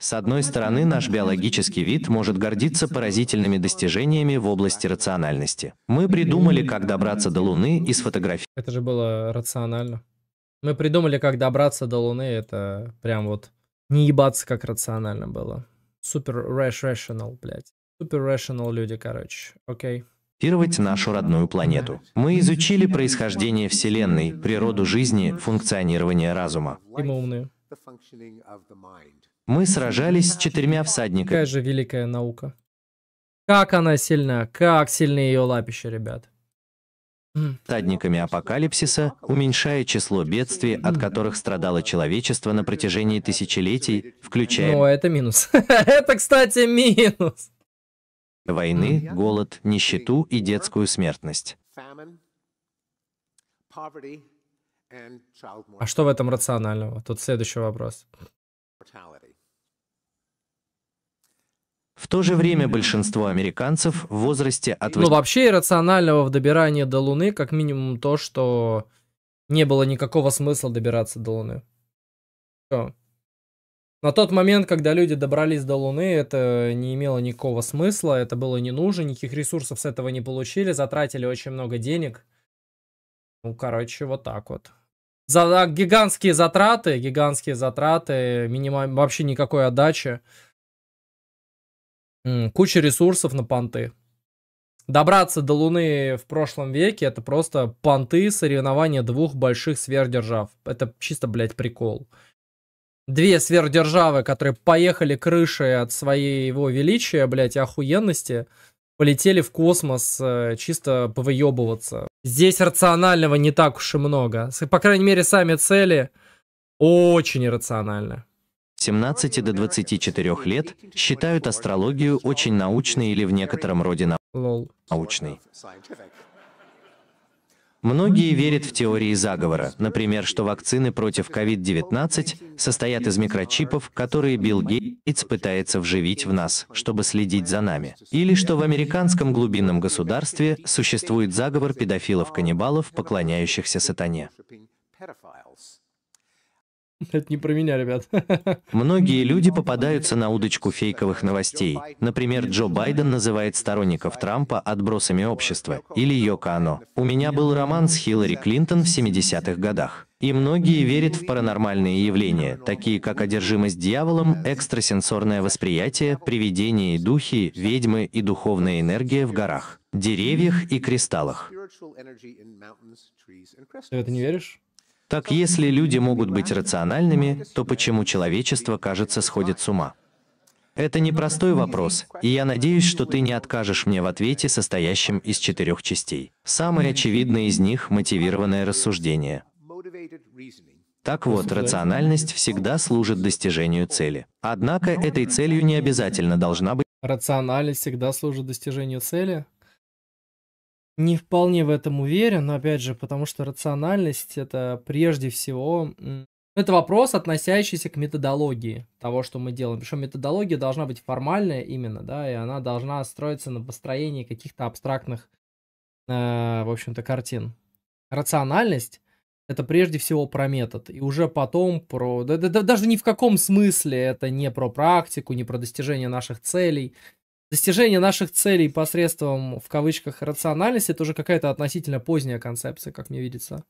С одной стороны, наш биологический вид может гордиться поразительными достижениями в области рациональности. Мы придумали, как добраться до Луны и сфотографировать. Это же было рационально. Мы придумали, как добраться до Луны, это прям вот не ебаться как рационально было. Супер rational, блядь. Супер rational люди, короче. Окей. Фотографировать нашу родную планету. Мы изучили происхождение Вселенной, природу жизни, функционирование разума. И мы умные. Мы сражались с четырьмя всадниками. Какая же великая наука. Как она сильна, как сильны ее лапища, ребят. Всадниками апокалипсиса, уменьшая число бедствий, от которых страдало человечество на протяжении тысячелетий, включая... О, это минус. это, кстати, минус. Войны, голод, нищету и детскую смертность. А что в этом рационального? Тут следующий вопрос. В то же время большинство американцев в возрасте от... Ну, вообще иррационального в добирании до Луны, как минимум то, что не было никакого смысла добираться до Луны. Все. На тот момент, когда люди добрались до Луны, это не имело никакого смысла, это было не нужно, никаких ресурсов с этого не получили, затратили очень много денег. Ну, короче, вот так вот. За, а, гигантские затраты, гигантские затраты, минимум, вообще никакой отдачи. Куча ресурсов на понты. Добраться до Луны в прошлом веке это просто понты соревнования двух больших сверхдержав. Это чисто, блядь, прикол. Две сверхдержавы, которые поехали крышей от своего величия, блядь, и охуенности, полетели в космос э, чисто повыебываться. Здесь рационального не так уж и много. По крайней мере, сами цели очень иррациональны. 17 до 24 лет считают астрологию очень научной или в некотором роде научной. Многие верят в теории заговора, например, что вакцины против COVID-19 состоят из микрочипов, которые Билл Гейтс пытается вживить в нас, чтобы следить за нами. Или что в американском глубинном государстве существует заговор педофилов-каннибалов, поклоняющихся сатане. Это не про меня, ребят. Многие люди попадаются на удочку фейковых новостей. Например, Джо Байден называет сторонников Трампа отбросами общества, или Йоко Оно. У меня был роман с Хиллари Клинтон в 70-х годах. И многие верят в паранормальные явления, такие как одержимость дьяволом, экстрасенсорное восприятие, привидения и духи, ведьмы и духовная энергия в горах, деревьях и кристаллах. Ты в это не веришь? Так, если люди могут быть рациональными, то почему человечество, кажется, сходит с ума? Это непростой вопрос, и я надеюсь, что ты не откажешь мне в ответе, состоящем из четырех частей. Самое очевидное из них – мотивированное рассуждение. Так вот, рациональность всегда служит достижению цели. Однако этой целью не обязательно должна быть... Рациональность всегда служит достижению цели? не вполне в этом уверен, опять же, потому что рациональность это прежде всего... Это вопрос, относящийся к методологии того, что мы делаем. Причем методология должна быть формальная именно, да, и она должна строиться на построении каких-то абстрактных, э, в общем-то, картин. Рациональность это прежде всего про метод, и уже потом про... Да, да, да, даже ни в каком смысле это не про практику, не про достижение наших целей, достижение наших целей посредством, в кавычках, рациональности, это уже какая-то относительно поздняя концепция, как мне видится.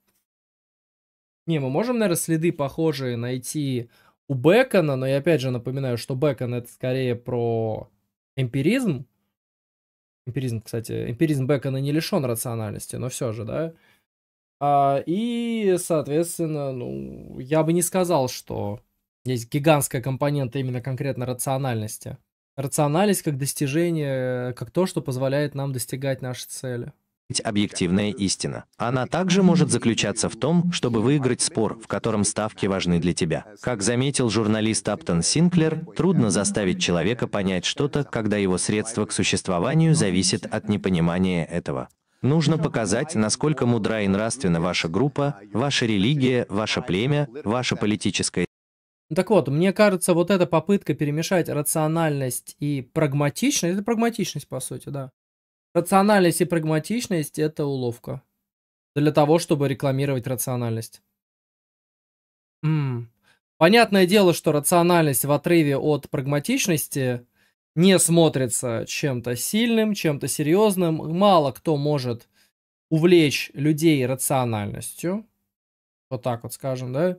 Не, мы можем, наверное, следы похожие найти у Бекона, но я опять же напоминаю, что Бекон это скорее про эмпиризм. Эмпиризм, кстати, эмпиризм Бекона не лишен рациональности, но все же, да. А, и, соответственно, ну, я бы не сказал, что есть гигантская компонента именно конкретно рациональности. Рациональность как достижение, как то, что позволяет нам достигать нашей цели объективная истина. Она также может заключаться в том, чтобы выиграть спор, в котором ставки важны для тебя. Как заметил журналист Аптон Синклер, трудно заставить человека понять что-то, когда его средство к существованию зависит от непонимания этого. Нужно показать, насколько мудра и нравственна ваша группа, ваша религия, ваше племя, ваша политическая так вот, мне кажется, вот эта попытка перемешать рациональность и прагматичность, это прагматичность, по сути, да. Рациональность и прагматичность – это уловка. Для того, чтобы рекламировать рациональность. М -м. Понятное дело, что рациональность в отрыве от прагматичности не смотрится чем-то сильным, чем-то серьезным. Мало кто может увлечь людей рациональностью. Вот так вот скажем, да?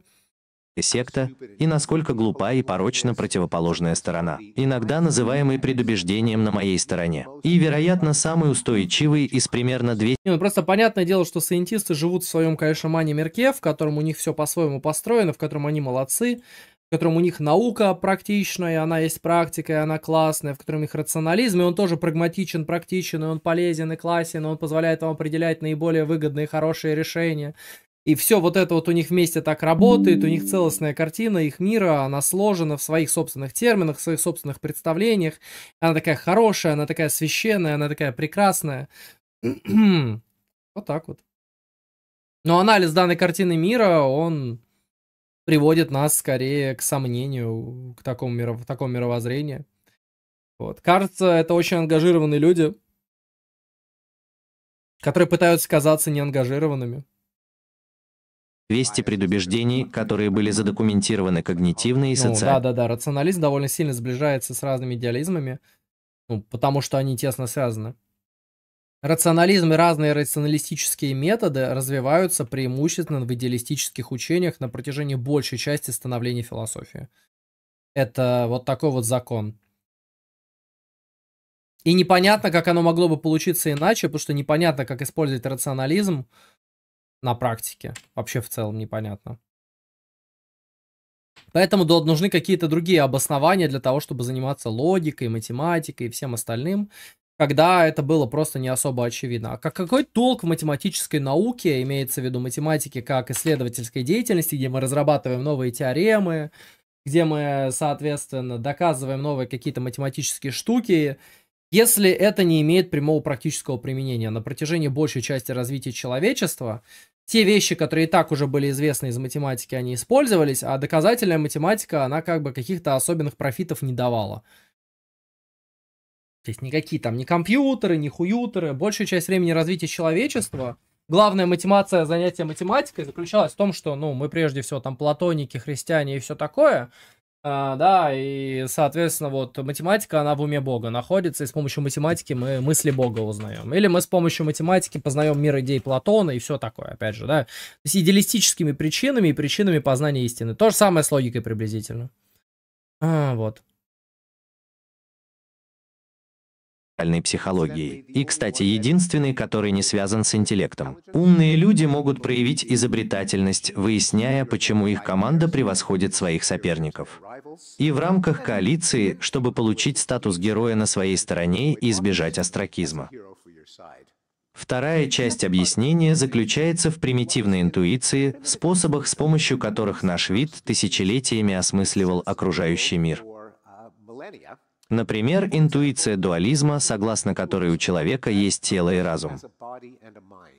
секта, и насколько глупа и порочна противоположная сторона, иногда называемый предубеждением на моей стороне. И, вероятно, самый устойчивый из примерно 200... ну просто понятное дело, что саентисты живут в своем, конечно, мане-мерке, в котором у них все по-своему построено, в котором они молодцы, в котором у них наука практичная, она есть практика, и она классная, в котором их рационализм, и он тоже прагматичен, практичен, и он полезен и классен, и он позволяет вам определять наиболее выгодные, и хорошие решения. И все вот это вот у них вместе так работает, у них целостная картина их мира, она сложена в своих собственных терминах, в своих собственных представлениях. Она такая хорошая, она такая священная, она такая прекрасная. вот так вот. Но анализ данной картины мира, он приводит нас скорее к сомнению, к такому, миров... к такому мировоззрению. Вот. Кажется, это очень ангажированные люди, которые пытаются казаться неангажированными. Вести предубеждений, которые были задокументированы когнитивно и ну, социально. Ну, да, да, да, рационализм довольно сильно сближается с разными идеализмами, ну, потому что они тесно связаны. Рационализм и разные рационалистические методы развиваются преимущественно в идеалистических учениях на протяжении большей части становления философии. Это вот такой вот закон. И непонятно, как оно могло бы получиться иначе, потому что непонятно, как использовать рационализм на практике. Вообще в целом непонятно. Поэтому да, нужны какие-то другие обоснования для того, чтобы заниматься логикой, математикой и всем остальным, когда это было просто не особо очевидно. А как, какой толк в математической науке, имеется в виду математики как исследовательской деятельности, где мы разрабатываем новые теоремы, где мы, соответственно, доказываем новые какие-то математические штуки, если это не имеет прямого практического применения на протяжении большей части развития человечества – те вещи, которые и так уже были известны из математики, они использовались, а доказательная математика, она как бы каких-то особенных профитов не давала. То есть никакие там ни компьютеры, ни хуютеры. Большую часть времени развития человечества, главная мотивация занятия математикой заключалась в том, что, ну, мы прежде всего там платоники, христиане и все такое – а, да, и, соответственно, вот математика, она в уме Бога находится, и с помощью математики мы мысли Бога узнаем. Или мы с помощью математики познаем мир идей Платона и все такое, опять же, да. То есть идеалистическими причинами и причинами познания истины. То же самое с логикой приблизительно. А, вот. психологией. И, кстати, единственный, который не связан с интеллектом. Умные люди могут проявить изобретательность, выясняя, почему их команда превосходит своих соперников. И в рамках коалиции, чтобы получить статус героя на своей стороне и избежать остракизма. Вторая часть объяснения заключается в примитивной интуиции, способах, с помощью которых наш вид тысячелетиями осмысливал окружающий мир. Например, интуиция дуализма, согласно которой у человека есть тело и разум.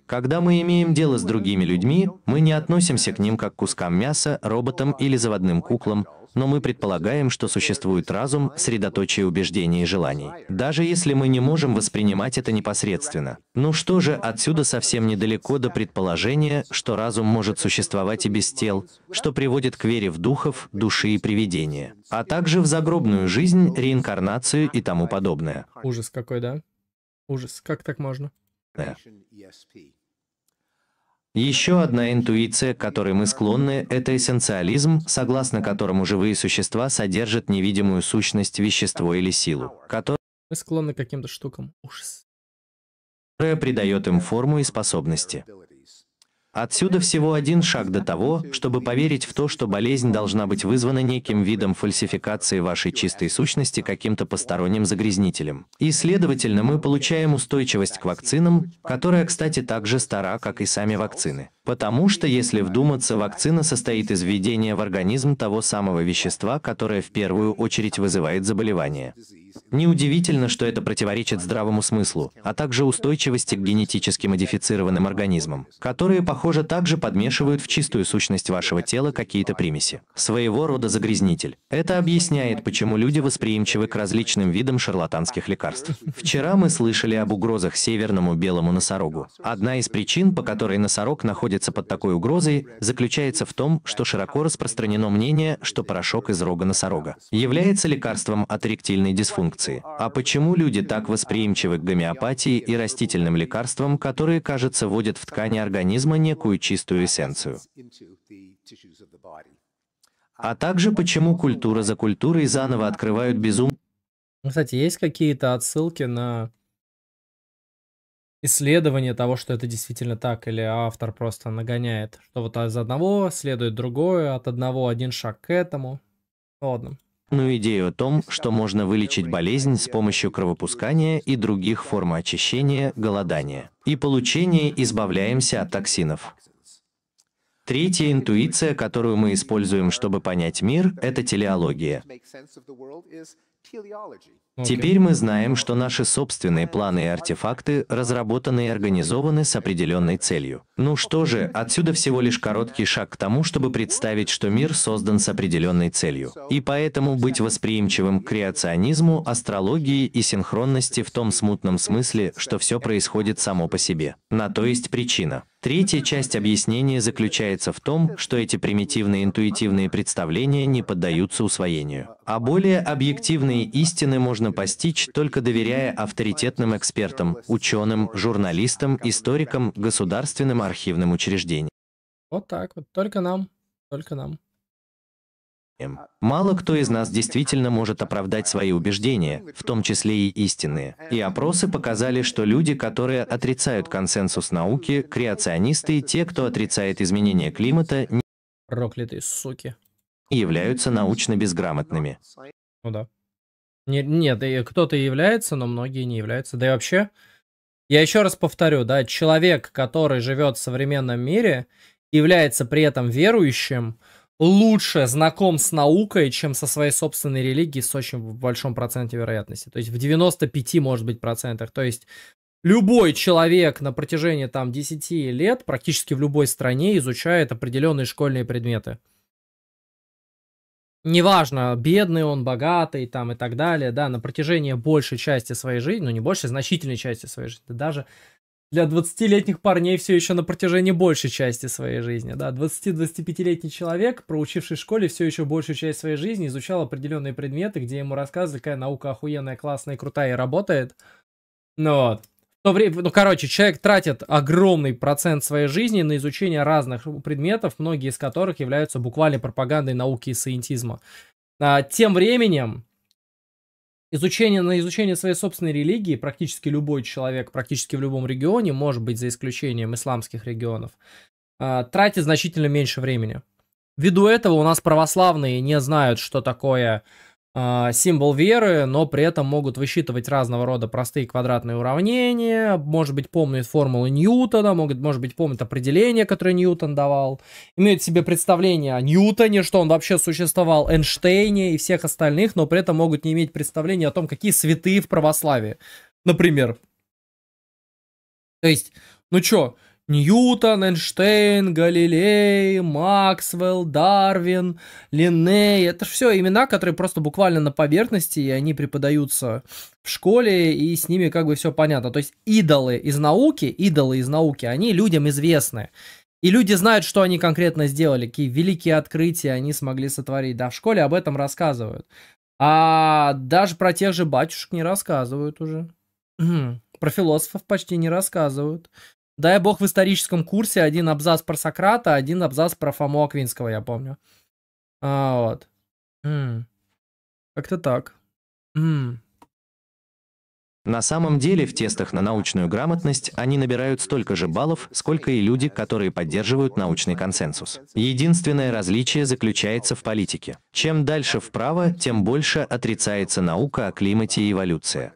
Когда мы имеем дело с другими людьми, мы не относимся к ним как к кускам мяса, роботам или заводным куклам, но мы предполагаем, что существует разум, средоточие убеждений и желаний, даже если мы не можем воспринимать это непосредственно. Ну что же, отсюда совсем недалеко до предположения, что разум может существовать и без тел, что приводит к вере в духов, души и привидения, а также в загробную жизнь, реинкарнацию и тому подобное. Ужас какой, да? Ужас, как так можно? Да. Еще одна интуиция, к которой мы склонны, это эссенциализм, согласно которому живые существа содержат невидимую сущность, вещество или силу, которая... Мы склонны к каким-то штукам. Ужас. ...придает им форму и способности. Отсюда всего один шаг до того, чтобы поверить в то, что болезнь должна быть вызвана неким видом фальсификации вашей чистой сущности каким-то посторонним загрязнителем. И, следовательно, мы получаем устойчивость к вакцинам, которая, кстати, так же стара, как и сами вакцины. Потому что, если вдуматься, вакцина состоит из введения в организм того самого вещества, которое в первую очередь вызывает заболевание. Неудивительно, что это противоречит здравому смыслу, а также устойчивости к генетически модифицированным организмам, которые, похоже, также подмешивают в чистую сущность вашего тела какие-то примеси. Своего рода загрязнитель. Это объясняет, почему люди восприимчивы к различным видам шарлатанских лекарств. Вчера мы слышали об угрозах северному белому носорогу. Одна из причин, по которой носорог находится находится под такой угрозой, заключается в том, что широко распространено мнение, что порошок из рога носорога является лекарством от ректильной дисфункции. А почему люди так восприимчивы к гомеопатии и растительным лекарствам, которые, кажется, вводят в ткани организма некую чистую эссенцию? А также почему культура за культурой заново открывают безумие. Ну, кстати, есть какие-то отсылки на исследование того, что это действительно так, или автор просто нагоняет, что вот из одного следует другое, от одного один шаг к этому. Ладно. Ну идею о том, что можно вылечить болезнь с помощью кровопускания и других форм очищения, голодания и получение, избавляемся от токсинов. Третья интуиция, которую мы используем, чтобы понять мир, это телеология. Теперь мы знаем, что наши собственные планы и артефакты разработаны и организованы с определенной целью. Ну что же, отсюда всего лишь короткий шаг к тому, чтобы представить, что мир создан с определенной целью. И поэтому быть восприимчивым к креационизму, астрологии и синхронности в том смутном смысле, что все происходит само по себе. На то есть причина. Третья часть объяснения заключается в том, что эти примитивные интуитивные представления не поддаются усвоению. А более объективные истины можно постичь, только доверяя авторитетным экспертам, ученым, журналистам, историкам, государственным архивным учреждениям. Вот так вот, только нам, только нам. Эм, а, мало кто из нас действительно может оправдать свои убеждения, в том числе и истинные. И опросы показали, что люди, которые отрицают консенсус науки, креационисты и те, кто отрицает изменение климата, не Проклятые суки. являются научно безграмотными. Ну да. Не, нет, кто-то является, но многие не являются. Да и вообще, я еще раз повторю, да, человек, который живет в современном мире, является при этом верующим, лучше знаком с наукой, чем со своей собственной религией с очень большом проценте вероятности. То есть в 95, может быть, процентах. То есть любой человек на протяжении там 10 лет практически в любой стране изучает определенные школьные предметы. Неважно, бедный он, богатый там и так далее, да, на протяжении большей части своей жизни, ну не большей, значительной части своей жизни, даже для 20-летних парней все еще на протяжении большей части своей жизни. Да, 20-25-летний человек, проучивший в школе все еще большую часть своей жизни, изучал определенные предметы, где ему рассказывали, какая наука охуенная, классная, крутая и работает. Ну вот. то время, ну, короче, человек тратит огромный процент своей жизни на изучение разных предметов, многие из которых являются буквально пропагандой науки и саентизма. А, тем временем, изучение, на изучение своей собственной религии практически любой человек, практически в любом регионе, может быть, за исключением исламских регионов, а, тратит значительно меньше времени. Ввиду этого у нас православные не знают, что такое а, символ веры, но при этом могут высчитывать разного рода простые квадратные уравнения, может быть, помнят формулы Ньютона, могут, может быть, помнят определение, которое Ньютон давал, имеют себе представление о Ньютоне, что он вообще существовал, Эйнштейне и всех остальных, но при этом могут не иметь представления о том, какие святые в православии, например. То есть, ну чё, Ньютон, Эйнштейн, Галилей, Максвелл, Дарвин, Линней. Это все имена, которые просто буквально на поверхности, и они преподаются в школе, и с ними как бы все понятно. То есть идолы из науки, идолы из науки, они людям известны. И люди знают, что они конкретно сделали, какие великие открытия они смогли сотворить. Да, в школе об этом рассказывают. А даже про тех же батюшек не рассказывают уже. Про философов почти не рассказывают. Дай бог в историческом курсе один абзац про Сократа, один абзац про Фому Аквинского, я помню. А, вот. М-м. Как-то так. М-м. На самом деле в тестах на научную грамотность они набирают столько же баллов, сколько и люди, которые поддерживают научный консенсус. Единственное различие заключается в политике. Чем дальше вправо, тем больше отрицается наука о климате и эволюции.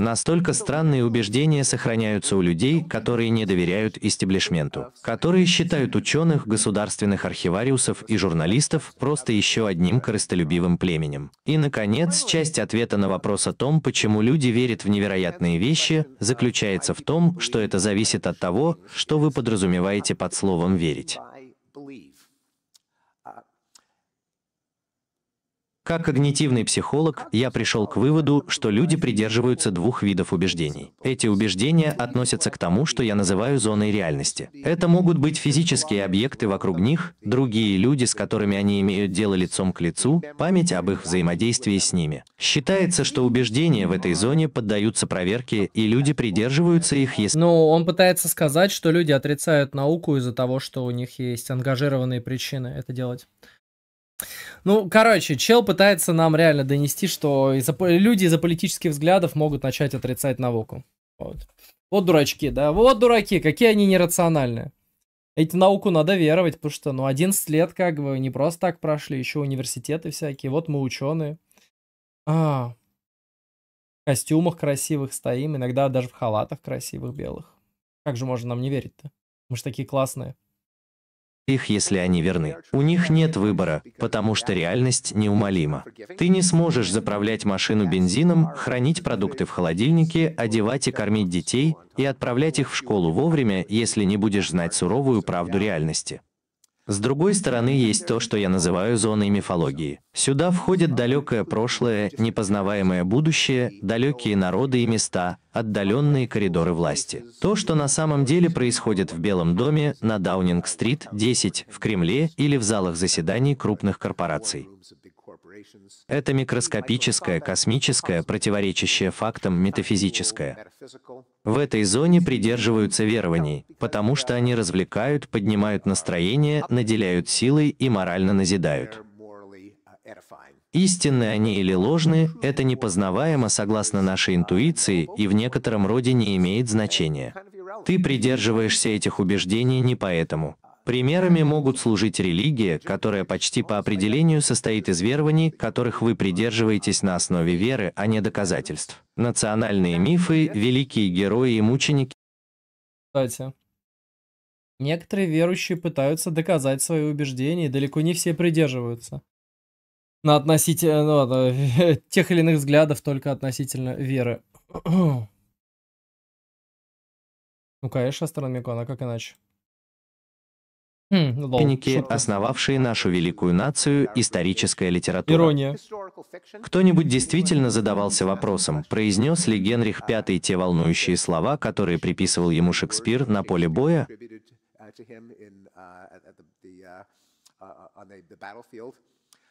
Настолько странные убеждения сохраняются у людей, которые не доверяют истеблишменту, которые считают ученых, государственных архивариусов и журналистов просто еще одним корыстолюбивым племенем. И, наконец, часть ответа на вопрос о том, почему люди верят в невероятные вещи, заключается в том, что это зависит от того, что вы подразумеваете под словом «верить». Как когнитивный психолог, я пришел к выводу, что люди придерживаются двух видов убеждений. Эти убеждения относятся к тому, что я называю зоной реальности. Это могут быть физические объекты вокруг них, другие люди, с которыми они имеют дело лицом к лицу, память об их взаимодействии с ними. Считается, что убеждения в этой зоне поддаются проверке, и люди придерживаются их, если... Ну, он пытается сказать, что люди отрицают науку из-за того, что у них есть ангажированные причины это делать. Ну, короче, чел пытается нам реально донести, что из люди из-за политических взглядов могут начать отрицать науку. Вот. вот дурачки, да, вот дураки, какие они нерациональные. Эти науку надо веровать, потому что, ну, 11 лет как бы не просто так прошли, еще университеты всякие, вот мы ученые. А, в костюмах красивых стоим, иногда даже в халатах красивых белых. Как же можно нам не верить-то? Мы же такие классные их, если они верны. У них нет выбора, потому что реальность неумолима. Ты не сможешь заправлять машину бензином, хранить продукты в холодильнике, одевать и кормить детей и отправлять их в школу вовремя, если не будешь знать суровую правду реальности. С другой стороны, есть то, что я называю зоной мифологии. Сюда входит далекое прошлое, непознаваемое будущее, далекие народы и места, отдаленные коридоры власти. То, что на самом деле происходит в Белом доме, на Даунинг-стрит, 10, в Кремле или в залах заседаний крупных корпораций. Это микроскопическое, космическое, противоречащее фактам метафизическое. В этой зоне придерживаются верований, потому что они развлекают, поднимают настроение, наделяют силой и морально назидают. Истинные они или ложные, это непознаваемо согласно нашей интуиции и в некотором роде не имеет значения. Ты придерживаешься этих убеждений не поэтому, Примерами могут служить религия, которая почти по определению состоит из верований, которых вы придерживаетесь на основе веры, а не доказательств. Национальные мифы, великие герои и мученики. Кстати, некоторые верующие пытаются доказать свои убеждения, и далеко не все придерживаются. На относительно ну, тех или иных взглядов только относительно веры. ну, конечно, астрономикон, а как иначе? Хм, ну, Пеники, основавшие нашу великую нацию, историческая литература. Ирония. Кто-нибудь действительно задавался вопросом, произнес ли Генрих V те волнующие слова, которые приписывал ему Шекспир на поле боя?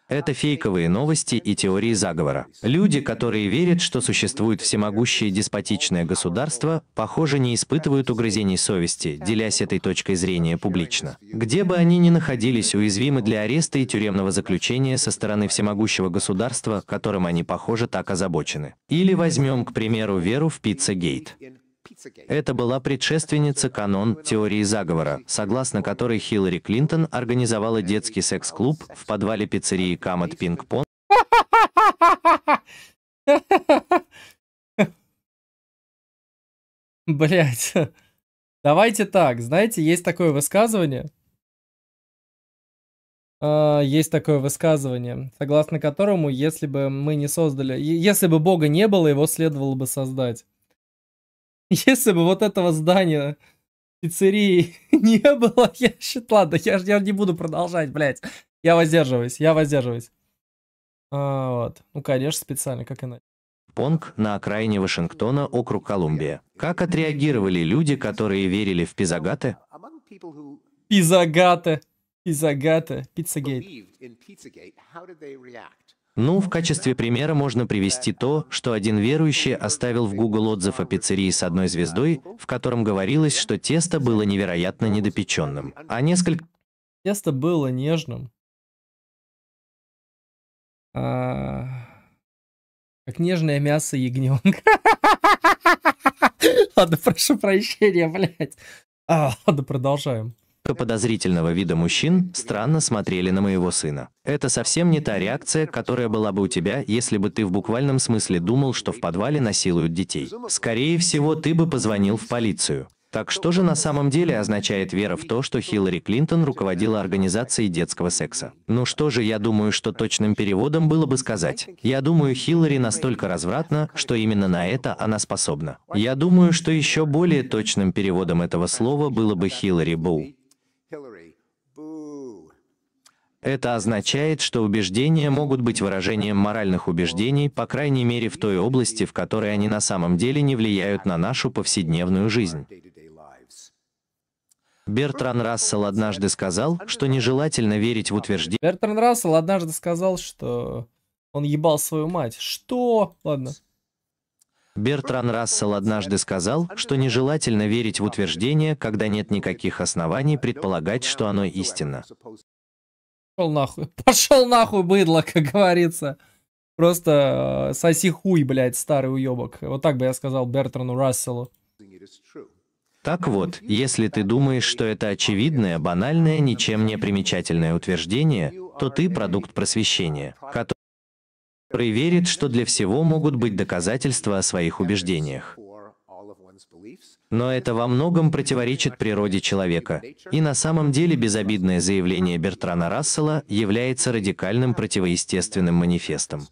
Это фейковые новости и теории заговора. Люди, которые верят, что существует всемогущее деспотичное государство, похоже, не испытывают угрызений совести, делясь этой точкой зрения публично. Где бы они ни находились, уязвимы для ареста и тюремного заключения со стороны всемогущего государства, которым они, похоже, так озабочены. Или возьмем, к примеру, веру в Пицца это была предшественница канон теории заговора, согласно которой Хиллари Клинтон организовала детский секс-клуб в подвале пиццерии Камат Пинг Пон. Блять. Давайте так, знаете, есть такое высказывание. А, есть такое высказывание, согласно которому, если бы мы не создали, если бы Бога не было, его следовало бы создать. Если бы вот этого здания пиццерии не было, я считаю, ладно, я, же не буду продолжать, блядь. Я воздерживаюсь, я воздерживаюсь. А, вот. Ну, конечно, специально, как иначе. Понг на окраине Вашингтона, округ Колумбия. Как отреагировали люди, которые верили в пизагаты? Пизагаты. Пизагаты. Пиццагейт. Ну, в качестве примера можно привести то, что один верующий оставил в Google отзыв о пиццерии с одной звездой, в котором говорилось, что тесто было невероятно недопеченным, а несколько... Тесто было нежным. А... Как нежное мясо ягненка. Ладно, прошу прощения, блядь. А, ладно, продолжаем несколько подозрительного вида мужчин странно смотрели на моего сына. Это совсем не та реакция, которая была бы у тебя, если бы ты в буквальном смысле думал, что в подвале насилуют детей. Скорее всего, ты бы позвонил в полицию. Так что же на самом деле означает вера в то, что Хиллари Клинтон руководила организацией детского секса? Ну что же, я думаю, что точным переводом было бы сказать. Я думаю, Хиллари настолько развратна, что именно на это она способна. Я думаю, что еще более точным переводом этого слова было бы Хиллари Боу. Это означает, что убеждения могут быть выражением моральных убеждений, по крайней мере в той области, в которой они на самом деле не влияют на нашу повседневную жизнь. Бертран Рассел однажды сказал, что нежелательно верить в утверждение. Бертран Рассел однажды сказал, что он ебал свою мать. Что? Ладно. Бертран Рассел однажды сказал, что нежелательно верить в утверждение, когда нет никаких оснований предполагать, что оно истинно. Пошел нахуй. Пошел нахуй, быдло, как говорится. Просто э, соси хуй, блядь, старый уебок. Вот так бы я сказал Бертрану Расселу. Так вот, если ты думаешь, что это очевидное, банальное, ничем не примечательное утверждение, то ты продукт просвещения, который проверит, что для всего могут быть доказательства о своих убеждениях. Но это во многом противоречит природе человека. И на самом деле безобидное заявление Бертрана Рассела является радикальным противоестественным манифестом.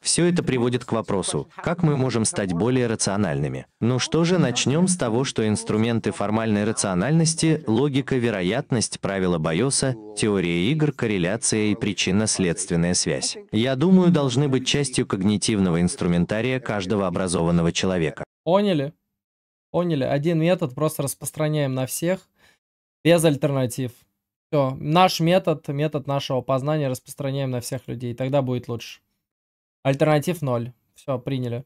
Все это приводит к вопросу, как мы можем стать более рациональными. Ну что же, начнем с того, что инструменты формальной рациональности, логика, вероятность, правила Байоса, теория игр, корреляция и причинно-следственная связь, я думаю, должны быть частью когнитивного инструментария каждого образованного человека. Поняли? Поняли? Один метод просто распространяем на всех, без альтернатив. Все, наш метод, метод нашего познания распространяем на всех людей, тогда будет лучше. Альтернатив ноль. Все, приняли.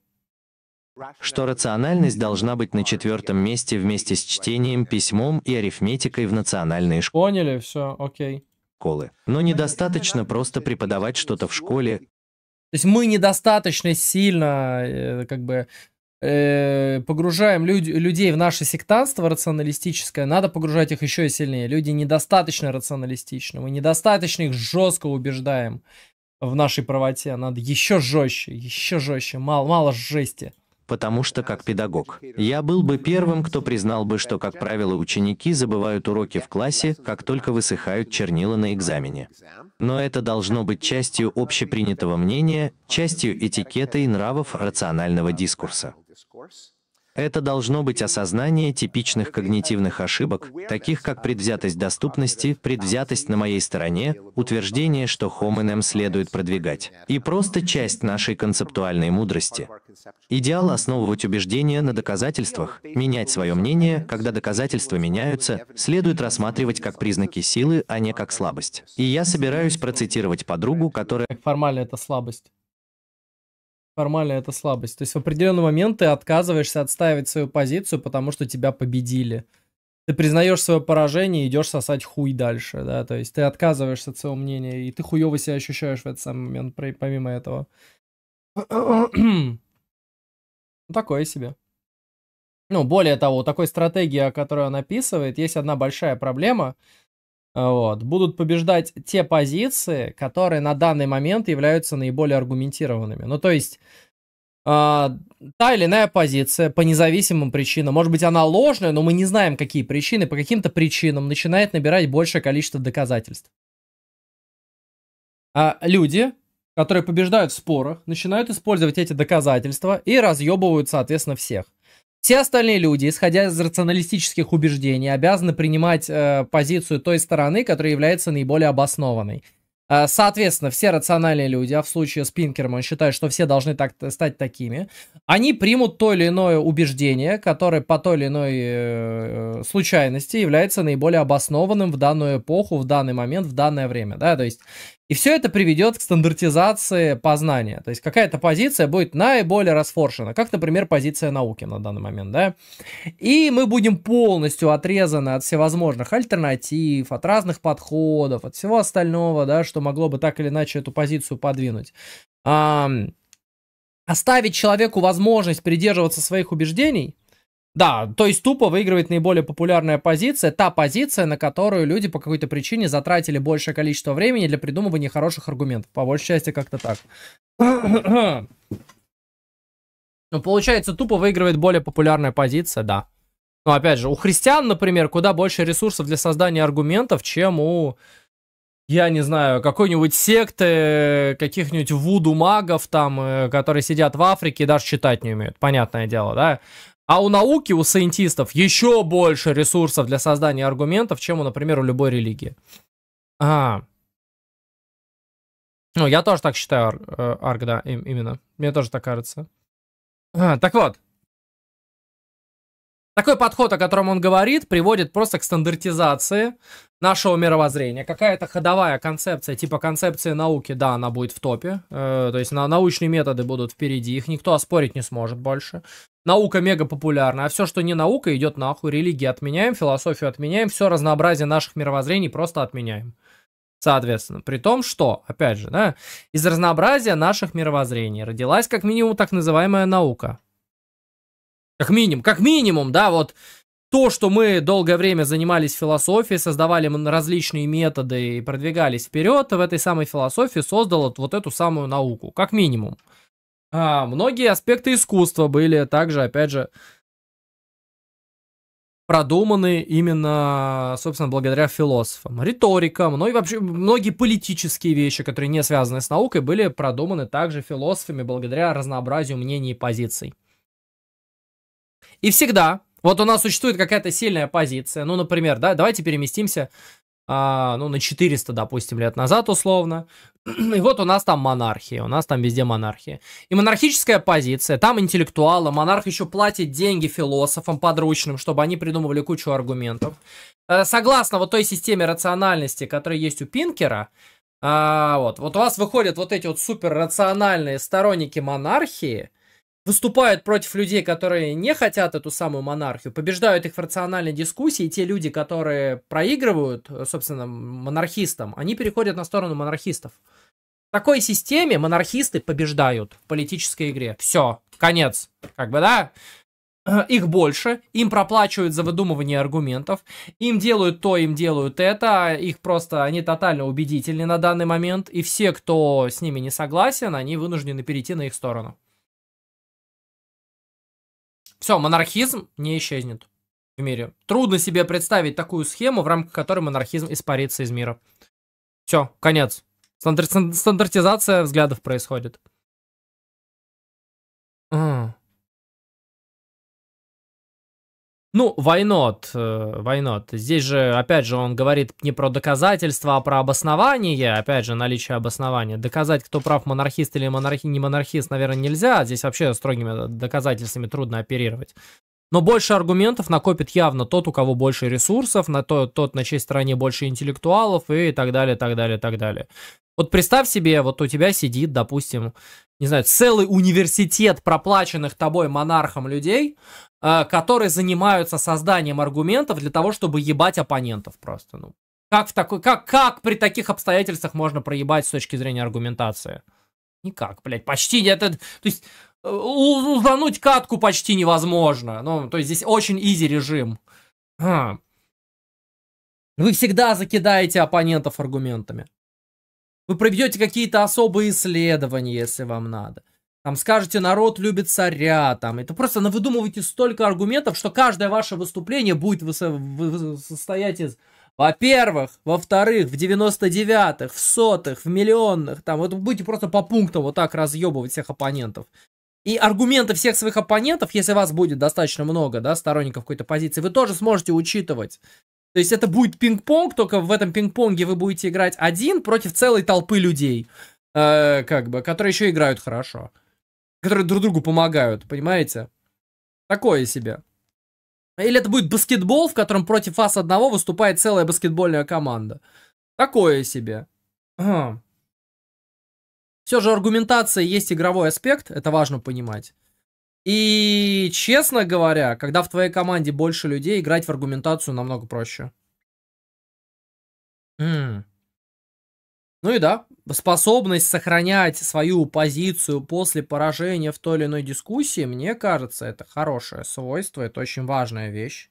Что рациональность должна быть на четвертом месте вместе с чтением, письмом и арифметикой в национальной школе. Поняли, все, окей. Школы. Но недостаточно просто преподавать что-то в школе. То есть мы недостаточно сильно, э, как бы, Э, погружаем люд, людей в наше сектантство рационалистическое, надо погружать их еще и сильнее. Люди недостаточно рационалистичны, мы недостаточно их жестко убеждаем в нашей правоте. А надо еще жестче, еще жестче, мало, мало жести потому что как педагог, я был бы первым, кто признал бы, что, как правило, ученики забывают уроки в классе, как только высыхают чернила на экзамене. Но это должно быть частью общепринятого мнения, частью этикета и нравов рационального дискурса. Это должно быть осознание типичных когнитивных ошибок, таких как предвзятость доступности, предвзятость на моей стороне, утверждение, что Hominем следует продвигать. И просто часть нашей концептуальной мудрости. Идеал основывать убеждения на доказательствах, менять свое мнение, когда доказательства меняются, следует рассматривать как признаки силы, а не как слабость. И я собираюсь процитировать подругу, которая... Формально это слабость. Формально это слабость. То есть в определенный момент ты отказываешься отстаивать свою позицию, потому что тебя победили. Ты признаешь свое поражение и идешь сосать хуй дальше, да, то есть ты отказываешься от своего мнения, и ты хуево себя ощущаешь в этот самый момент, помимо этого. Такое себе. Ну, более того, такой стратегии, о которой он описывает, есть одна большая проблема – а, вот. Будут побеждать те позиции, которые на данный момент являются наиболее аргументированными. Ну, то есть, а, та или иная позиция по независимым причинам, может быть, она ложная, но мы не знаем, какие причины, по каким-то причинам начинает набирать большее количество доказательств. А люди, которые побеждают в спорах, начинают использовать эти доказательства и разъебывают, соответственно, всех. Все остальные люди, исходя из рационалистических убеждений, обязаны принимать э, позицию той стороны, которая является наиболее обоснованной. Э, соответственно, все рациональные люди, а в случае с Пинкером он считает, что все должны так, стать такими, они примут то или иное убеждение, которое по той или иной э, э случайности является наиболее обоснованным в данную эпоху, в данный момент, в данное время. Да? То есть и все это приведет к стандартизации познания. То есть какая-то позиция будет наиболее расфоршена, как, например, позиция науки на данный момент, да. И мы будем полностью отрезаны от всевозможных альтернатив, от разных подходов, от всего остального, да, что могло бы так или иначе эту позицию подвинуть. оставить человеку возможность придерживаться своих убеждений – да, то есть тупо выигрывает наиболее популярная позиция, та позиция, на которую люди по какой-то причине затратили большее количество времени для придумывания хороших аргументов. По большей части как-то так. Ну, получается, тупо выигрывает более популярная позиция, да. Но опять же, у христиан, например, куда больше ресурсов для создания аргументов, чем у, я не знаю, какой-нибудь секты, каких-нибудь вуду-магов там, э, которые сидят в Африке и даже читать не умеют. Понятное дело, да? А у науки, у саентистов еще больше ресурсов для создания аргументов, чем, у, например, у любой религии. А. Ну, я тоже так считаю, Арг, э, арг да, именно. Мне тоже так кажется. А, так вот. Такой подход, о котором он говорит, приводит просто к стандартизации нашего мировоззрения. Какая-то ходовая концепция, типа концепции науки, да, она будет в топе. Э, то есть на, научные методы будут впереди, их никто оспорить не сможет больше наука мега популярна, а все, что не наука, идет нахуй. Религии отменяем, философию отменяем, все разнообразие наших мировоззрений просто отменяем. Соответственно, при том, что, опять же, да, из разнообразия наших мировоззрений родилась как минимум так называемая наука. Как минимум, как минимум, да, вот то, что мы долгое время занимались философией, создавали различные методы и продвигались вперед, в этой самой философии создал вот эту самую науку, как минимум. А, многие аспекты искусства были также, опять же, продуманы именно, собственно, благодаря философам. Риторика, ну и вообще многие политические вещи, которые не связаны с наукой, были продуманы также философами благодаря разнообразию мнений и позиций. И всегда, вот у нас существует какая-то сильная позиция, ну, например, да, давайте переместимся а, ну, на 400, допустим, лет назад условно, и вот у нас там монархия, у нас там везде монархия. И монархическая позиция, там интеллектуалы, монарх еще платит деньги философам подручным, чтобы они придумывали кучу аргументов. Э, согласно вот той системе рациональности, которая есть у Пинкера, а, вот, вот у вас выходят вот эти вот суперрациональные сторонники монархии, выступают против людей, которые не хотят эту самую монархию, побеждают их в рациональной дискуссии, и те люди, которые проигрывают, э, собственно, монархистам, они переходят на сторону монархистов. В такой системе монархисты побеждают в политической игре. Все, конец. Как бы, да? их больше, им проплачивают за выдумывание аргументов, им делают то, им делают это, их просто, они тотально убедительны на данный момент, и все, кто с ними не согласен, они вынуждены перейти на их сторону. Все, монархизм не исчезнет в мире. Трудно себе представить такую схему, в рамках которой монархизм испарится из мира. Все, конец. Стандартизация взглядов происходит. Ну, why not? Э, why not? Здесь же, опять же, он говорит не про доказательства, а про обоснование. Опять же, наличие обоснования. Доказать, кто прав, монархист или монархи... не монархист, наверное, нельзя. Здесь вообще строгими э, доказательствами трудно оперировать. Но больше аргументов накопит явно тот, у кого больше ресурсов, на то, тот, на чьей стороне больше интеллектуалов и так далее, так далее, так далее. Вот представь себе, вот у тебя сидит, допустим, не знаю, целый университет проплаченных тобой монархом людей, э, которые занимаются созданием аргументов для того, чтобы ебать оппонентов просто. Ну, как, в такой, как, как при таких обстоятельствах можно проебать с точки зрения аргументации? Никак, блядь, почти нет. То есть, лузнуть э, катку почти невозможно. Ну, то есть здесь очень изи режим. Вы всегда закидаете оппонентов аргументами. Вы проведете какие-то особые исследования, если вам надо. Там скажете, народ любит царя, там. Это просто навыдумываете столько аргументов, что каждое ваше выступление будет состоять из... Во-первых, во-вторых, в 99-х, в сотых, в миллионных, там, вот будете просто по пунктам вот так разъебывать всех оппонентов. И аргументы всех своих оппонентов, если вас будет достаточно много, да, сторонников какой-то позиции, вы тоже сможете учитывать. То есть это будет пинг-понг, только в этом пинг-понге вы будете играть один против целой толпы людей, э, как бы, которые еще играют хорошо, которые друг другу помогают, понимаете? Такое себе. Или это будет баскетбол, в котором против вас одного выступает целая баскетбольная команда. Такое себе. Все же аргументация есть игровой аспект, это важно понимать. И, честно говоря, когда в твоей команде больше людей, играть в аргументацию намного проще. М. Ну и да, способность сохранять свою позицию после поражения в той или иной дискуссии, мне кажется, это хорошее свойство, это очень важная вещь.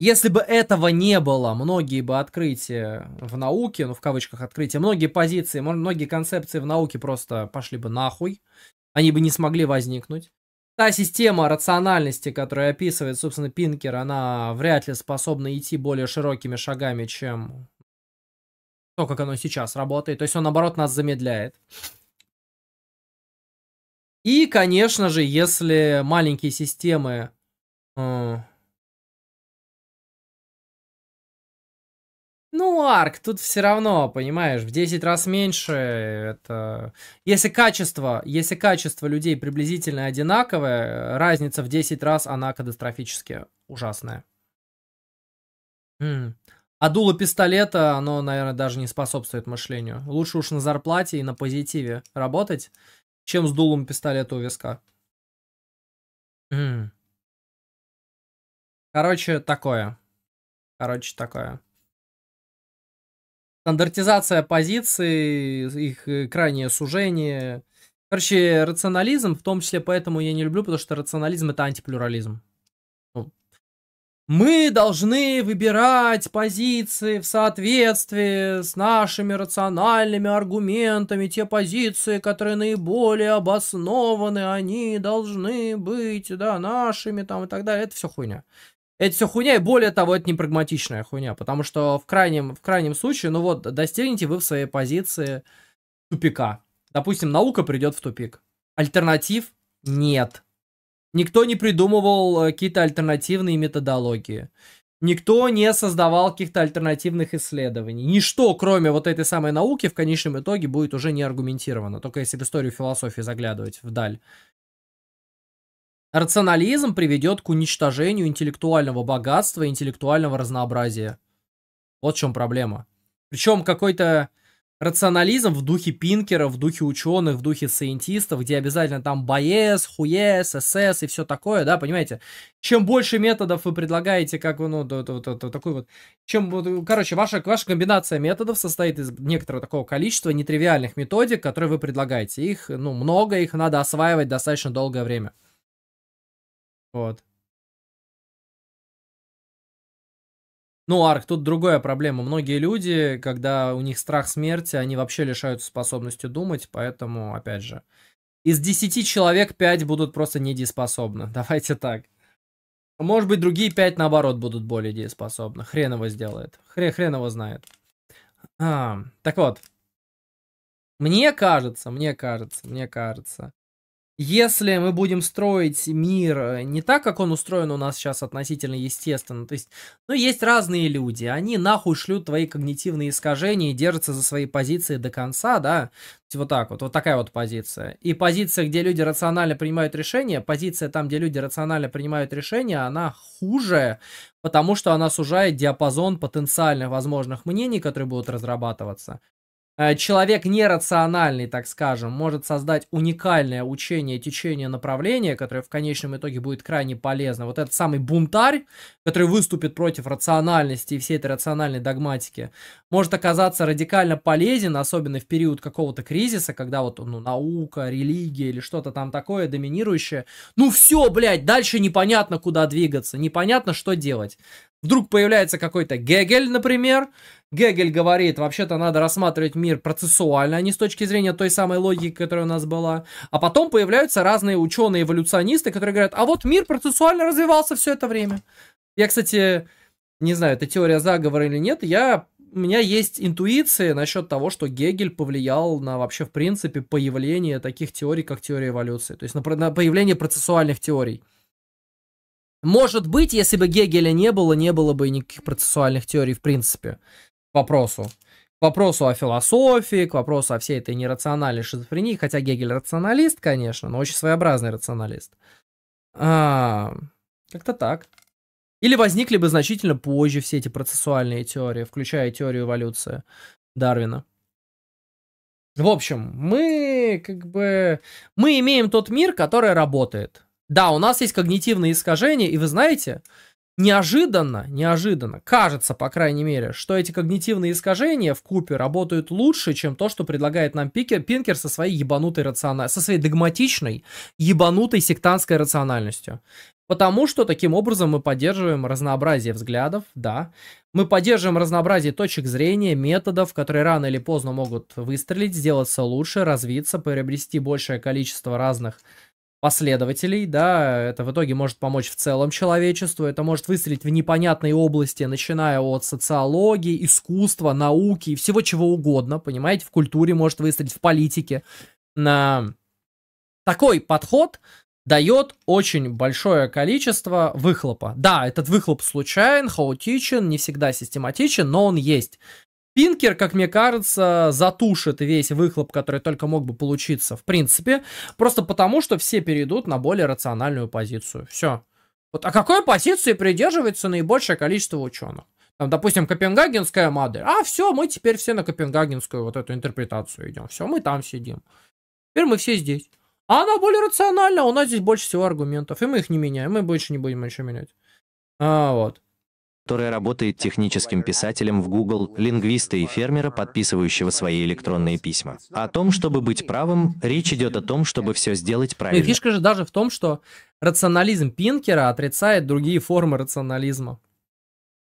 Если бы этого не было, многие бы открытия в науке, ну в кавычках открытия, многие позиции, многие концепции в науке просто пошли бы нахуй, они бы не смогли возникнуть та система рациональности, которая описывает, собственно, Пинкер, она вряд ли способна идти более широкими шагами, чем то, как оно сейчас работает. То есть он, наоборот, нас замедляет. И, конечно же, если маленькие системы э, Ну, арк, тут все равно, понимаешь, в 10 раз меньше. Это... Если качество, если качество людей приблизительно одинаковое, разница в 10 раз, она катастрофически ужасная. М. А дуло пистолета, оно, наверное, даже не способствует мышлению. Лучше уж на зарплате и на позитиве работать, чем с дулом пистолета у виска. М. Короче, такое. Короче, такое стандартизация позиций, их э, крайнее сужение. Короче, рационализм, в том числе поэтому я не люблю, потому что рационализм это антиплюрализм. Ну. Мы должны выбирать позиции в соответствии с нашими рациональными аргументами. Те позиции, которые наиболее обоснованы, они должны быть, да, нашими там и так далее. Это все хуйня это все хуйня, и более того, это непрагматичная хуйня, потому что в крайнем, в крайнем случае, ну вот, достигнете вы в своей позиции тупика. Допустим, наука придет в тупик. Альтернатив нет. Никто не придумывал э, какие-то альтернативные методологии. Никто не создавал каких-то альтернативных исследований. Ничто, кроме вот этой самой науки, в конечном итоге будет уже не аргументировано. Только если в историю философии заглядывать вдаль. Рационализм приведет к уничтожению интеллектуального богатства и интеллектуального разнообразия. Вот в чем проблема. Причем какой-то рационализм в духе Пинкера, в духе ученых, в духе сайентистов, где обязательно там Боес, Хуес, СС и все такое, да, понимаете? Чем больше методов вы предлагаете, как вы, ну, такой вот, чем, короче, ваша, ваша комбинация методов состоит из некоторого такого количества нетривиальных методик, которые вы предлагаете. Их, ну, много, их надо осваивать достаточно долгое время. Вот. Ну, Арк, тут другая проблема. Многие люди, когда у них страх смерти, они вообще лишаются способности думать, поэтому, опять же, из 10 человек 5 будут просто недееспособны. Давайте так. Может быть, другие 5, наоборот, будут более дееспособны. Хрен его сделает. Хрен, хрен его знает. А, так вот. Мне кажется, мне кажется, мне кажется, если мы будем строить мир э, не так, как он устроен у нас сейчас относительно естественно, то есть, ну, есть разные люди, они нахуй шлют твои когнитивные искажения и держатся за свои позиции до конца, да, вот так вот, вот такая вот позиция. И позиция, где люди рационально принимают решения, позиция там, где люди рационально принимают решения, она хуже, потому что она сужает диапазон потенциальных возможных мнений, которые будут разрабатываться. Э, человек нерациональный, так скажем, может создать уникальное учение, течение, направление, которое в конечном итоге будет крайне полезно. Вот этот самый бунтарь, который выступит против рациональности и всей этой рациональной догматики, может оказаться радикально полезен, особенно в период какого-то кризиса, когда вот ну, наука, религия или что-то там такое доминирующее. Ну все, блядь, дальше непонятно, куда двигаться, непонятно, что делать. Вдруг появляется какой-то Гегель, например. Гегель говорит, вообще-то надо рассматривать мир процессуально, а не с точки зрения той самой логики, которая у нас была. А потом появляются разные ученые-эволюционисты, которые говорят, а вот мир процессуально развивался все это время. Я, кстати, не знаю, это теория заговора или нет, я, у меня есть интуиция насчет того, что Гегель повлиял на вообще, в принципе, появление таких теорий, как теория эволюции. То есть на, на появление процессуальных теорий. Может быть, если бы Гегеля не было, не было бы никаких процессуальных теорий в принципе к вопросу. К вопросу о философии, к вопросу о всей этой нерациональной шизофрении, хотя Гегель рационалист, конечно, но очень своеобразный рационалист. А, как-то так. Или возникли бы значительно позже все эти процессуальные теории, включая теорию эволюции Дарвина. В общем, мы как бы... Мы имеем тот мир, который работает. Да, у нас есть когнитивные искажения, и вы знаете, неожиданно, неожиданно, кажется, по крайней мере, что эти когнитивные искажения в купе работают лучше, чем то, что предлагает нам Пикер, Пинкер со своей ебанутой рациональностью, со своей догматичной, ебанутой сектантской рациональностью. Потому что таким образом мы поддерживаем разнообразие взглядов, да. Мы поддерживаем разнообразие точек зрения, методов, которые рано или поздно могут выстрелить, сделаться лучше, развиться, приобрести большее количество разных последователей, да, это в итоге может помочь в целом человечеству, это может выстрелить в непонятные области, начиная от социологии, искусства, науки и всего чего угодно, понимаете, в культуре может выстрелить, в политике. На... Такой подход дает очень большое количество выхлопа. Да, этот выхлоп случайен, хаотичен, не всегда систематичен, но он есть. Пинкер, как мне кажется, затушит весь выхлоп, который только мог бы получиться, в принципе, просто потому, что все перейдут на более рациональную позицию. Все. Вот, а какой позиции придерживается наибольшее количество ученых? Там, допустим, копенгагенская модель. А, все, мы теперь все на копенгагенскую вот эту интерпретацию идем. Все, мы там сидим. Теперь мы все здесь. А она более рациональна, у нас здесь больше всего аргументов, и мы их не меняем, мы больше не будем ничего менять. А, вот которая работает техническим писателем в Google, лингвиста и фермера, подписывающего свои электронные письма. О том, чтобы быть правым, речь идет о том, чтобы все сделать ну правильно. И фишка же даже в том, что рационализм Пинкера отрицает другие формы рационализма.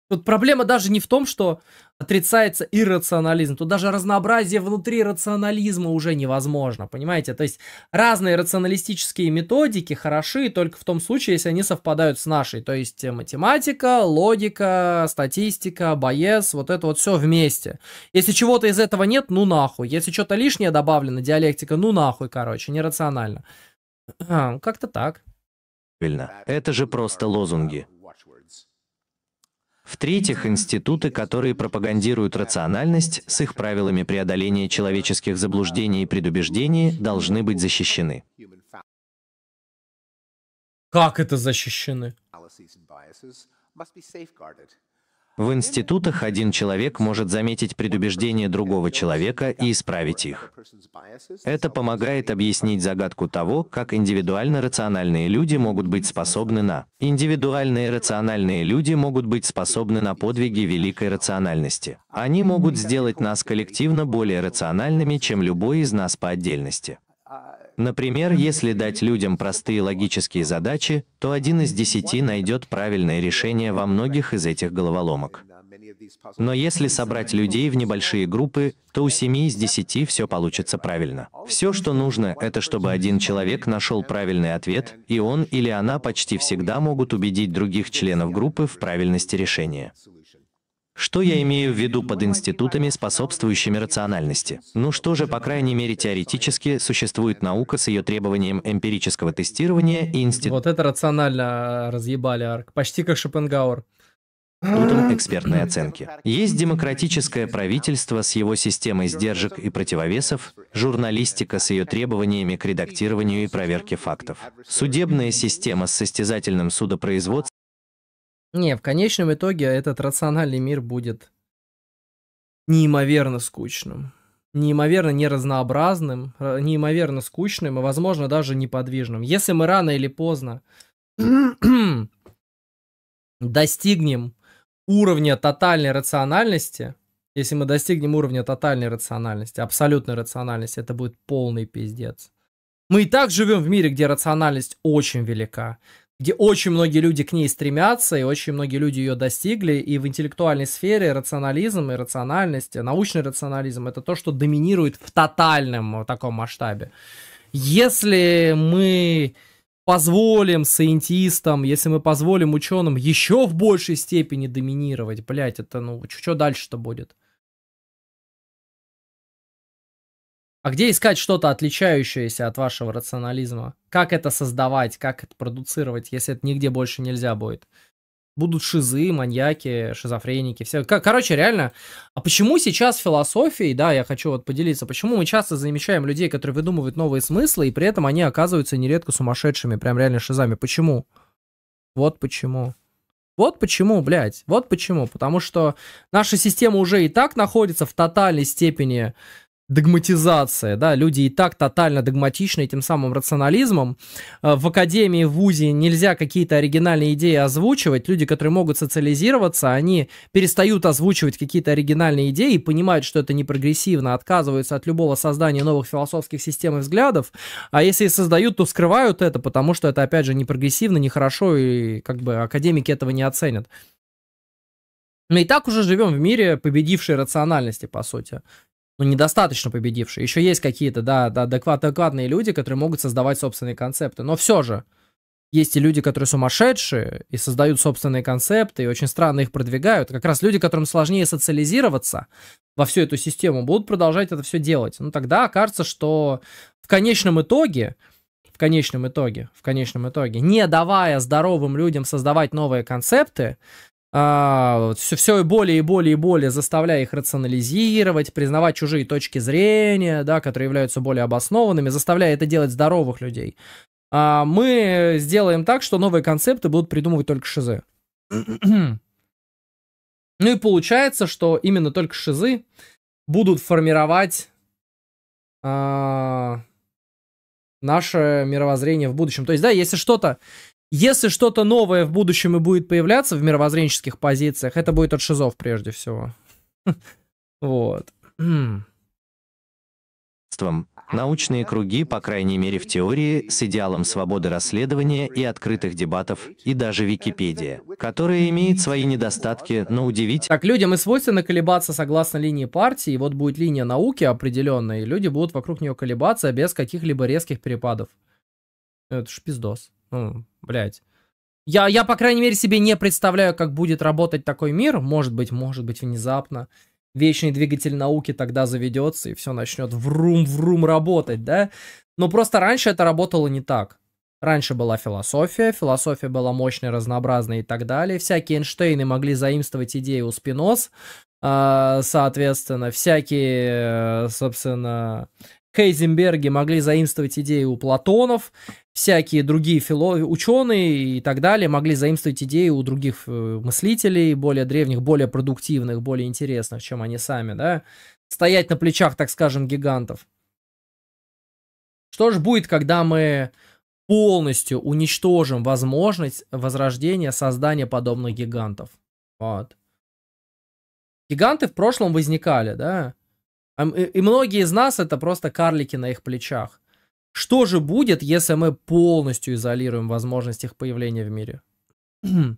Тут проблема даже не в том, что отрицается иррационализм. Тут даже разнообразие внутри рационализма уже невозможно, понимаете? То есть разные рационалистические методики хороши только в том случае, если они совпадают с нашей. То есть математика, логика, статистика, боец, вот это вот все вместе. Если чего-то из этого нет, ну нахуй. Если что-то лишнее добавлено, диалектика, ну нахуй, короче, нерационально. А, Как-то так. Правильно. Это же просто лозунги. В-третьих, институты, которые пропагандируют рациональность с их правилами преодоления человеческих заблуждений и предубеждений, должны быть защищены. Как это защищены? В институтах один человек может заметить предубеждения другого человека и исправить их. Это помогает объяснить загадку того, как индивидуально рациональные люди могут быть способны на... Индивидуальные рациональные люди могут быть способны на подвиги великой рациональности. Они могут сделать нас коллективно более рациональными, чем любой из нас по отдельности. Например, если дать людям простые логические задачи, то один из десяти найдет правильное решение во многих из этих головоломок. Но если собрать людей в небольшие группы, то у семи из десяти все получится правильно. Все, что нужно, это чтобы один человек нашел правильный ответ, и он или она почти всегда могут убедить других членов группы в правильности решения. Что я имею в виду под институтами, способствующими рациональности? Ну что же, по крайней мере, теоретически существует наука с ее требованием эмпирического тестирования и институт... Вот это рационально а, разъебали, Арк. Почти как Шопенгауэр он экспертной оценки. Есть демократическое правительство с его системой сдержек и противовесов, журналистика с ее требованиями к редактированию и проверке фактов, судебная система с состязательным судопроизводством, не, в конечном итоге этот рациональный мир будет неимоверно скучным. Неимоверно неразнообразным, э, неимоверно скучным и, возможно, даже неподвижным. Если мы рано или поздно достигнем уровня тотальной рациональности, если мы достигнем уровня тотальной рациональности, абсолютной рациональности, это будет полный пиздец. Мы и так живем в мире, где рациональность очень велика где очень многие люди к ней стремятся, и очень многие люди ее достигли, и в интеллектуальной сфере рационализм и рациональность, научный рационализм — это то, что доминирует в тотальном таком масштабе. Если мы позволим саентистам, если мы позволим ученым еще в большей степени доминировать, блять это ну, что дальше-то будет? А где искать что-то отличающееся от вашего рационализма? Как это создавать, как это продуцировать, если это нигде больше нельзя будет? Будут шизы, маньяки, шизофреники, все. Короче, реально, а почему сейчас философии, да, я хочу вот поделиться, почему мы часто замечаем людей, которые выдумывают новые смыслы, и при этом они оказываются нередко сумасшедшими, прям реально шизами. Почему? Вот почему. Вот почему, блядь, вот почему. Потому что наша система уже и так находится в тотальной степени догматизация, да, люди и так тотально догматичны этим самым рационализмом. Э, в академии, в ВУЗе нельзя какие-то оригинальные идеи озвучивать. Люди, которые могут социализироваться, они перестают озвучивать какие-то оригинальные идеи и понимают, что это не прогрессивно, отказываются от любого создания новых философских систем и взглядов. А если и создают, то скрывают это, потому что это, опять же, не прогрессивно, нехорошо, и как бы академики этого не оценят. Мы и так уже живем в мире победившей рациональности, по сути ну, недостаточно победившие. Еще есть какие-то, да, да, адекватные люди, которые могут создавать собственные концепты. Но все же, есть и люди, которые сумасшедшие и создают собственные концепты, и очень странно их продвигают. Как раз люди, которым сложнее социализироваться во всю эту систему, будут продолжать это все делать. Ну, тогда кажется, что в конечном итоге, в конечном итоге, в конечном итоге, не давая здоровым людям создавать новые концепты, а, все, все более и более и более заставляя их рационализировать, признавать чужие точки зрения, да, которые являются более обоснованными, заставляя это делать здоровых людей. А, мы сделаем так, что новые концепты будут придумывать только шизы. ну и получается, что именно только шизы будут формировать а, наше мировоззрение в будущем. То есть, да, если что-то если что-то новое в будущем и будет появляться в мировоззренческих позициях, это будет от шизов прежде всего. Вот. Научные круги, по крайней мере в теории, с идеалом свободы расследования и открытых дебатов, и даже Википедия, которая имеет свои недостатки, но удивить. Так, людям и свойственно колебаться согласно линии партии, и вот будет линия науки определенная, и люди будут вокруг нее колебаться без каких-либо резких перепадов. Это ж пиздос. Ну, блядь. Я, я, по крайней мере, себе не представляю, как будет работать такой мир. Может быть, может быть, внезапно. Вечный двигатель науки тогда заведется, и все начнет врум-врум работать, да? Но просто раньше это работало не так. Раньше была философия, философия была мощной, разнообразной и так далее. Всякие Эйнштейны могли заимствовать идеи у Спиноз, а, соответственно, всякие, э, собственно, Хейзенберги могли заимствовать идеи у Платонов, всякие другие фило... ученые и так далее могли заимствовать идеи у других э, мыслителей, более древних, более продуктивных, более интересных, чем они сами, да, стоять на плечах, так скажем, гигантов. Что же будет, когда мы полностью уничтожим возможность возрождения, создания подобных гигантов? Вот. Гиганты в прошлом возникали, да, и многие из нас это просто карлики на их плечах. Что же будет, если мы полностью изолируем возможность их появления в мире? в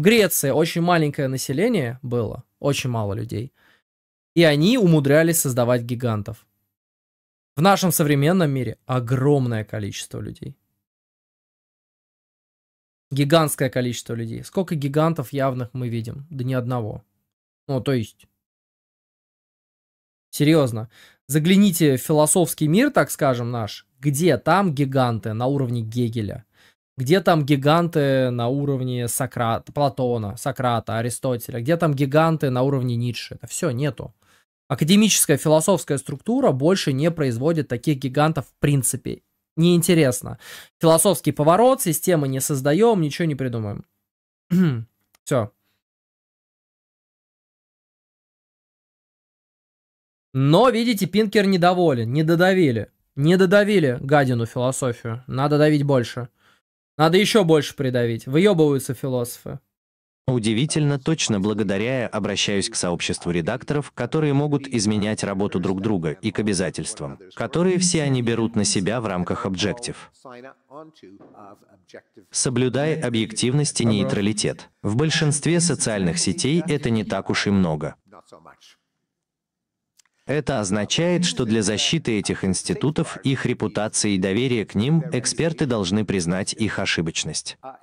Греции очень маленькое население было, очень мало людей. И они умудрялись создавать гигантов. В нашем современном мире огромное количество людей. Гигантское количество людей. Сколько гигантов явных мы видим? Да ни одного. Ну, то есть, Серьезно. Загляните в философский мир, так скажем, наш. Где там гиганты на уровне Гегеля? Где там гиганты на уровне Сократа, Платона, Сократа, Аристотеля? Где там гиганты на уровне Ницше? Это все нету. Академическая философская структура больше не производит таких гигантов в принципе. Неинтересно. Философский поворот, системы не создаем, ничего не придумаем. все. Но, видите, Пинкер недоволен, не додавили. Не додавили гадину философию. Надо давить больше. Надо еще больше придавить. Выебываются философы. Удивительно точно благодаря обращаюсь к сообществу редакторов, которые могут изменять работу друг друга, и к обязательствам, которые все они берут на себя в рамках объектив. Соблюдай объективность и нейтралитет. В большинстве социальных сетей это не так уж и много. Это означает, что для защиты этих институтов, их репутации и доверия к ним, эксперты должны признать их ошибочность. Uh,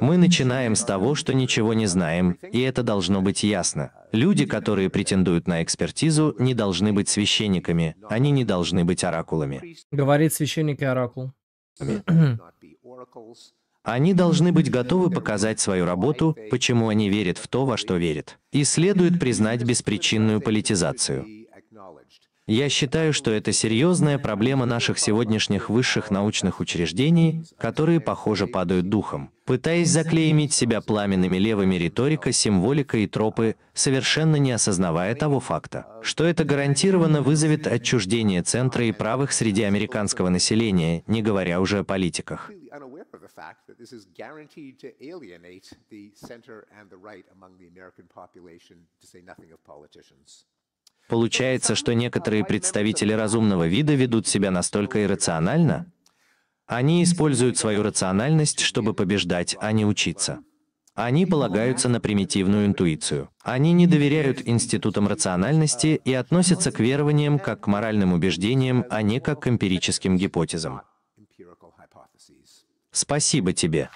Мы начинаем с того, что ничего не знаем, и это должно быть ясно. Люди, которые претендуют на экспертизу, не должны быть священниками, они не должны быть оракулами. Говорит священник и оракул. Они должны быть готовы показать свою работу, почему они верят в то, во что верят. И следует признать беспричинную политизацию. Я считаю, что это серьезная проблема наших сегодняшних высших научных учреждений, которые, похоже, падают духом, пытаясь заклеймить себя пламенными левыми риторика, символика и тропы, совершенно не осознавая того факта, что это гарантированно вызовет отчуждение центра и правых среди американского населения, не говоря уже о политиках the fact that this is guaranteed to alienate the center and the right among the American population, to say nothing of politicians. Получается, что некоторые представители разумного вида ведут себя настолько иррационально? Они используют свою рациональность, чтобы побеждать, а не учиться. Они полагаются на примитивную интуицию. Они не доверяют институтам рациональности и относятся к верованиям как к моральным убеждениям, а не как к эмпирическим гипотезам. Спасибо тебе.